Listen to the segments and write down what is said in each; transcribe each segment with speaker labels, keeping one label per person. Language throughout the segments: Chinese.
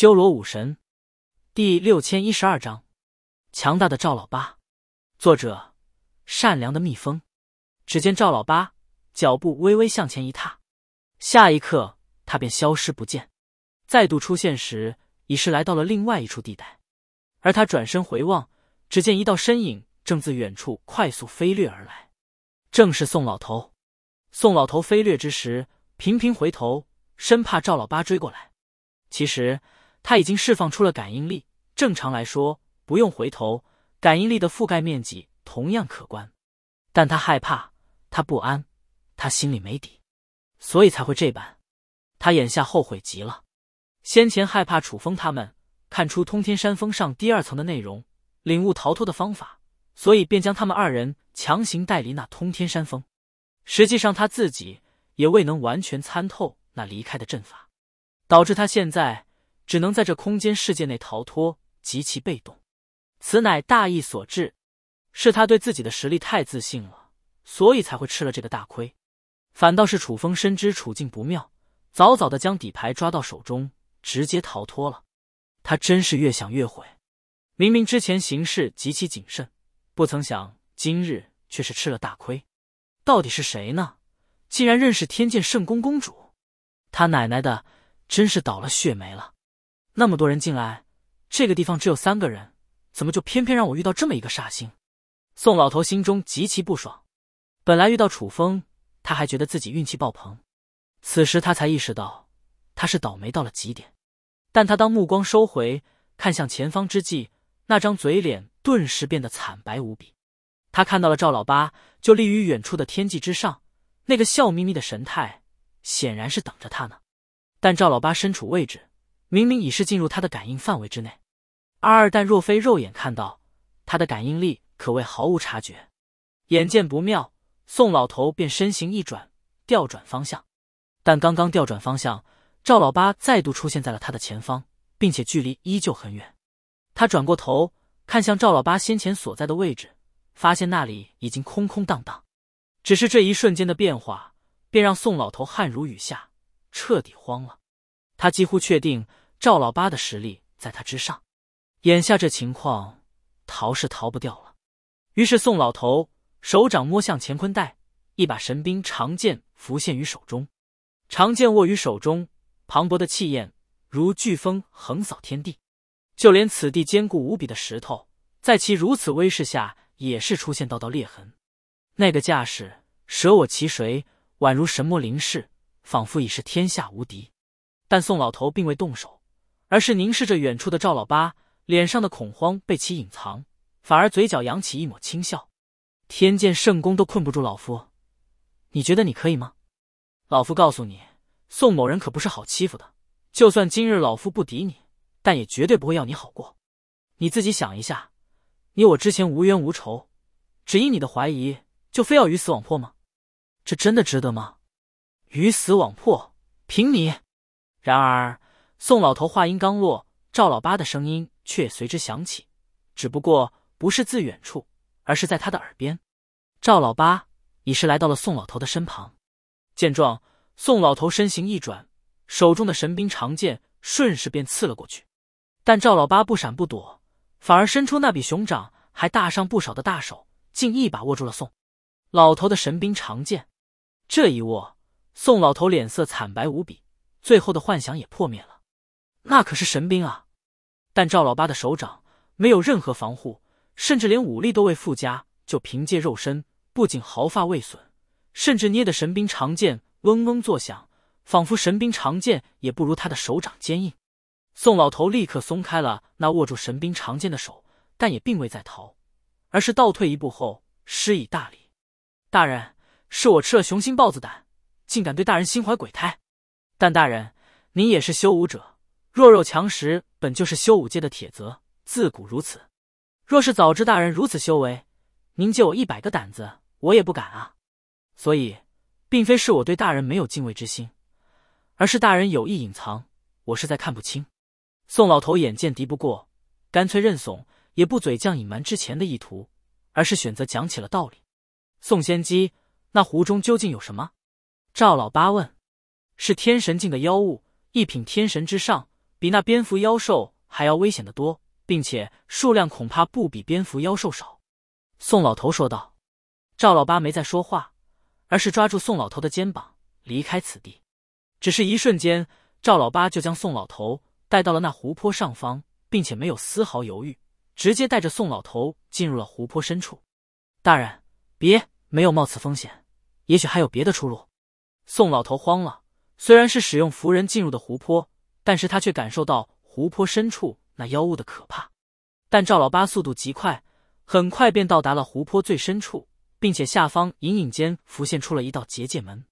Speaker 1: 修罗武神，第六千一十二章：强大的赵老八。作者：善良的蜜蜂。只见赵老八脚步微微向前一踏，下一刻他便消失不见。再度出现时，已是来到了另外一处地带。而他转身回望，只见一道身影正自远处快速飞掠而来，正是宋老头。宋老头飞掠之时，频频回头，生怕赵老八追过来。其实。他已经释放出了感应力，正常来说不用回头，感应力的覆盖面积同样可观。但他害怕，他不安，他心里没底，所以才会这般。他眼下后悔极了，先前害怕楚风他们看出通天山峰上第二层的内容，领悟逃脱的方法，所以便将他们二人强行带离那通天山峰。实际上他自己也未能完全参透那离开的阵法，导致他现在。只能在这空间世界内逃脱，极其被动。此乃大意所致，是他对自己的实力太自信了，所以才会吃了这个大亏。反倒是楚风深知处境不妙，早早的将底牌抓到手中，直接逃脱了。他真是越想越悔，明明之前行事极其谨慎，不曾想今日却是吃了大亏。到底是谁呢？竟然认识天剑圣宫公主？他奶奶的，真是倒了血霉了！那么多人进来，这个地方只有三个人，怎么就偏偏让我遇到这么一个煞星？宋老头心中极其不爽。本来遇到楚风，他还觉得自己运气爆棚，此时他才意识到他是倒霉到了极点。但他当目光收回，看向前方之际，那张嘴脸顿时变得惨白无比。他看到了赵老八，就立于远处的天际之上，那个笑眯眯的神态，显然是等着他呢。但赵老八身处位置。明明已是进入他的感应范围之内，阿二但若非肉眼看到，他的感应力可谓毫无察觉。眼见不妙，宋老头便身形一转，调转方向。但刚刚调转方向，赵老八再度出现在了他的前方，并且距离依旧很远。他转过头看向赵老八先前所在的位置，发现那里已经空空荡荡。只是这一瞬间的变化，便让宋老头汗如雨下，彻底慌了。他几乎确定。赵老八的实力在他之上，眼下这情况逃是逃不掉了。于是宋老头手掌摸向乾坤袋，一把神兵长剑浮现于手中。长剑握于手中，磅礴的气焰如飓风横扫天地，就连此地坚固无比的石头，在其如此威势下也是出现道道裂痕。那个架势，舍我其谁，宛如神魔临世，仿佛已是天下无敌。但宋老头并未动手。而是凝视着远处的赵老八，脸上的恐慌被其隐藏，反而嘴角扬起一抹轻笑。天剑圣宫都困不住老夫，你觉得你可以吗？老夫告诉你，宋某人可不是好欺负的。就算今日老夫不敌你，但也绝对不会要你好过。你自己想一下，你我之前无冤无仇，只因你的怀疑，就非要鱼死网破吗？这真的值得吗？鱼死网破，凭你！然而。宋老头话音刚落，赵老八的声音却随之响起，只不过不是自远处，而是在他的耳边。赵老八已是来到了宋老头的身旁。见状，宋老头身形一转，手中的神兵长剑顺势便刺了过去。但赵老八不闪不躲，反而伸出那比熊掌还大上不少的大手，竟一把握住了宋老头的神兵长剑。这一握，宋老头脸色惨白无比，最后的幻想也破灭了。那可是神兵啊！但赵老八的手掌没有任何防护，甚至连武力都未附加，就凭借肉身，不仅毫发未损，甚至捏的神兵长剑嗡嗡作响，仿佛神兵长剑也不如他的手掌坚硬。宋老头立刻松开了那握住神兵长剑的手，但也并未再逃，而是倒退一步后施以大礼：“大人，是我吃了雄心豹子胆，竟敢对大人心怀鬼胎。但大人，您也是修武者。”弱肉强食本就是修武界的铁则，自古如此。若是早知大人如此修为，您借我一百个胆子，我也不敢啊。所以，并非是我对大人没有敬畏之心，而是大人有意隐藏，我实在看不清。宋老头眼见敌不过，干脆认怂，也不嘴犟隐瞒之前的意图，而是选择讲起了道理。宋仙姬，那湖中究竟有什么？赵老八问。是天神境的妖物，一品天神之上。比那蝙蝠妖兽还要危险的多，并且数量恐怕不比蝙蝠妖兽少。宋老头说道。赵老八没再说话，而是抓住宋老头的肩膀，离开此地。只是一瞬间，赵老八就将宋老头带到了那湖泊上方，并且没有丝毫犹豫，直接带着宋老头进入了湖泊深处。大人，别，没有冒此风险，也许还有别的出路。宋老头慌了，虽然是使用符人进入的湖泊。但是他却感受到湖泊深处那妖物的可怕。但赵老八速度极快，很快便到达了湖泊最深处，并且下方隐隐间浮现出了一道结界门。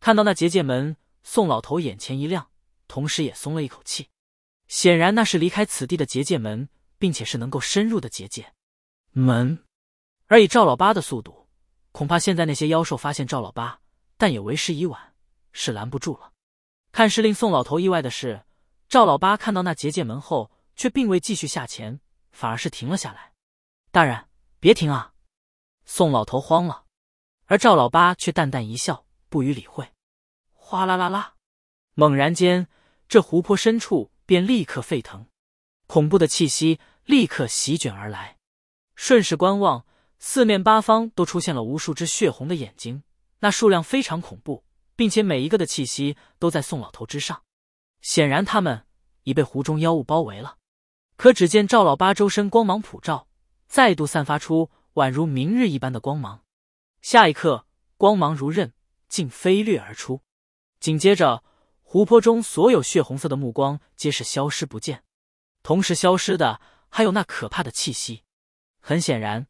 Speaker 1: 看到那结界门，宋老头眼前一亮，同时也松了一口气。显然那是离开此地的结界门，并且是能够深入的结界门。而以赵老八的速度，恐怕现在那些妖兽发现赵老八，但也为时已晚，是拦不住了。看是令宋老头意外的是，赵老八看到那结界门后，却并未继续下潜，反而是停了下来。大人，别停啊！宋老头慌了，而赵老八却淡淡一笑，不予理会。哗啦啦啦！猛然间，这湖泊深处便立刻沸腾，恐怖的气息立刻席卷而来。顺势观望，四面八方都出现了无数只血红的眼睛，那数量非常恐怖。并且每一个的气息都在宋老头之上，显然他们已被湖中妖物包围了。可只见赵老八周身光芒普照，再度散发出宛如明日一般的光芒。下一刻，光芒如刃，竟飞掠而出。紧接着，湖泊中所有血红色的目光皆是消失不见，同时消失的还有那可怕的气息。很显然，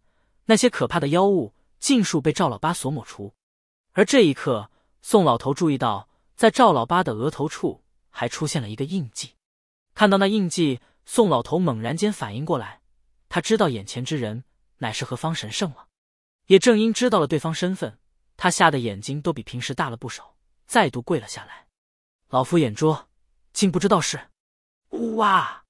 Speaker 1: 那些可怕的妖物尽数被赵老八所抹除。而这一刻。宋老头注意到，在赵老八的额头处还出现了一个印记。看到那印记，宋老头猛然间反应过来，他知道眼前之人乃是何方神圣了。也正因知道了对方身份，他吓得眼睛都比平时大了不少，再度跪了下来：“老夫眼拙，竟不知道是……呜哇！”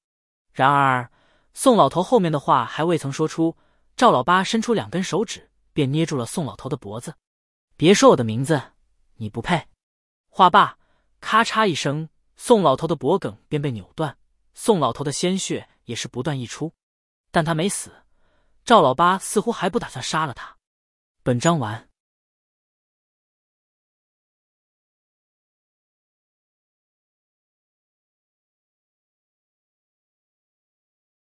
Speaker 1: 然而，宋老头后面的话还未曾说出，赵老八伸出两根手指，便捏住了宋老头的脖子：“别说我的名字。”你不配。话罢，咔嚓一声，宋老头的脖梗便被扭断，宋老头的鲜血也是不断溢出，但他没死。赵老八似乎还不打算杀了他。本章完。